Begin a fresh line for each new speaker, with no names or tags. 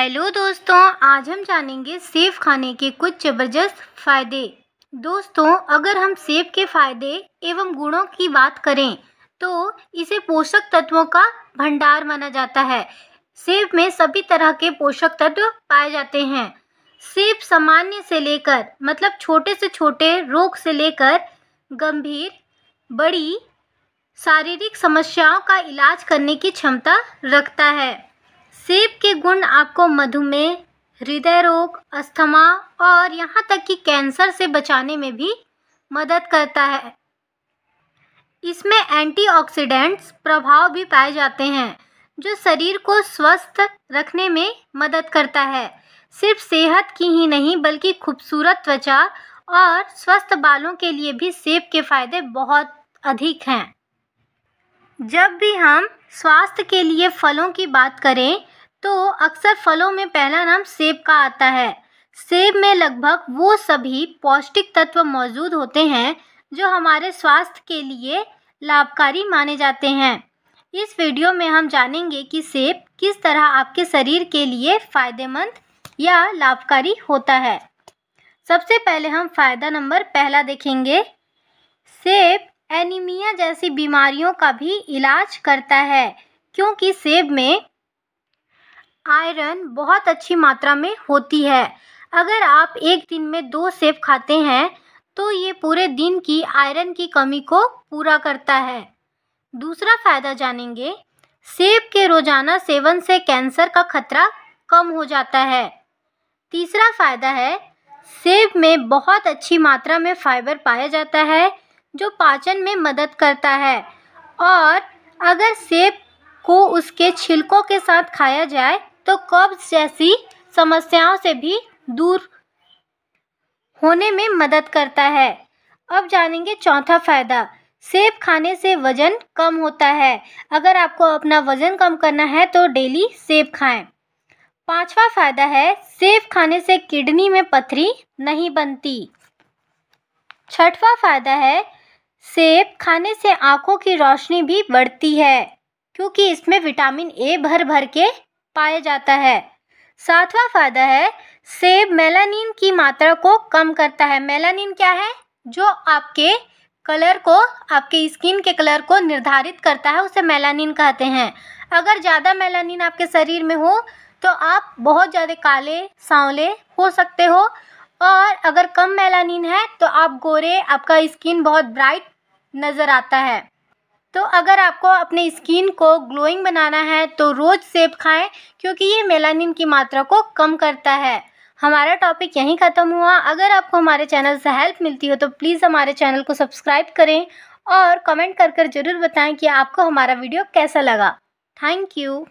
hello दोस्तों आज हम जानेंगे सेब खाने के कुछ जबरदस्त फायदे दोस्तों अगर हम सेब के फायदे एवं गुणों की बात करें तो इसे पोषक तत्वों का भंडार माना जाता है सेब में सभी तरह के पोषक तत्व पाए जाते हैं सेब सामान्य से लेकर मतलब छोटे से छोटे रोग से लेकर गंभीर बड़ी शारीरिक समस्याओं का इलाज करने की क्षमता रखता है सेब के गुण आपको मधुमेह हृदय रोग अस्थमा और यहाँ तक कि कैंसर से बचाने में भी मदद करता है इसमें एंटीऑक्सीडेंट्स प्रभाव भी पाए जाते हैं जो शरीर को स्वस्थ रखने में मदद करता है सिर्फ सेहत की ही नहीं बल्कि खूबसूरत त्वचा और स्वस्थ बालों के लिए भी सेब के फायदे बहुत अधिक हैं जब भी हम स्वास्थ्य के लिए फलों की बात करें तो अक्सर फलों में पहला नाम सेब का आता है सेब में लगभग वो सभी पौष्टिक तत्व मौजूद होते हैं जो हमारे स्वास्थ्य के लिए लाभकारी माने जाते हैं इस वीडियो में हम जानेंगे कि सेब किस तरह आपके शरीर के लिए फ़ायदेमंद या लाभकारी होता है सबसे पहले हम फ़ायदा नंबर पहला देखेंगे सेब एनीमिया जैसी बीमारियों का भी इलाज करता है क्योंकि सेब में आयरन बहुत अच्छी मात्रा में होती है अगर आप एक दिन में दो सेब खाते हैं तो ये पूरे दिन की आयरन की कमी को पूरा करता है दूसरा फायदा जानेंगे सेब के रोजाना सेवन से कैंसर का खतरा कम हो जाता है तीसरा फायदा है सेब में बहुत अच्छी मात्रा में फाइबर पाया जाता है जो पाचन में मदद करता है और अगर सेब को उसके छिलकों के साथ खाया जाए तो कब्ज जैसी समस्याओं से भी दूर होने में मदद करता है अब जानेंगे चौथा फायदा सेब खाने से वजन कम होता है अगर आपको अपना वजन कम करना है तो डेली सेब खाएं पांचवा फायदा है सेब खाने से किडनी में पथरी नहीं बनती छठवा फायदा है सेब खाने से आंखों की रोशनी भी बढ़ती है क्योंकि इसमें विटामिन ए भर भर के पाया जाता है सातवां फायदा है सेब मेलानिन की मात्रा को कम करता है मेलानिन क्या है जो आपके कलर को आपके स्किन के कलर को निर्धारित करता है उसे मेलानिन कहते हैं अगर ज़्यादा मेलानिन आपके शरीर में हो तो आप बहुत ज़्यादा काले सांवले हो सकते हो और अगर कम मेलानिन है तो आप गोरे आपका स्किन बहुत ब्राइट नज़र आता है तो अगर आपको अपने स्किन को ग्लोइंग बनाना है तो रोज़ सेब खाएं क्योंकि ये मेलानिन की मात्रा को कम करता है हमारा टॉपिक यहीं ख़त्म हुआ अगर आपको हमारे चैनल से हेल्प मिलती हो तो प्लीज़ हमारे चैनल को सब्सक्राइब करें और कमेंट कर कर ज़रूर बताएं कि आपको हमारा वीडियो कैसा लगा थैंक यू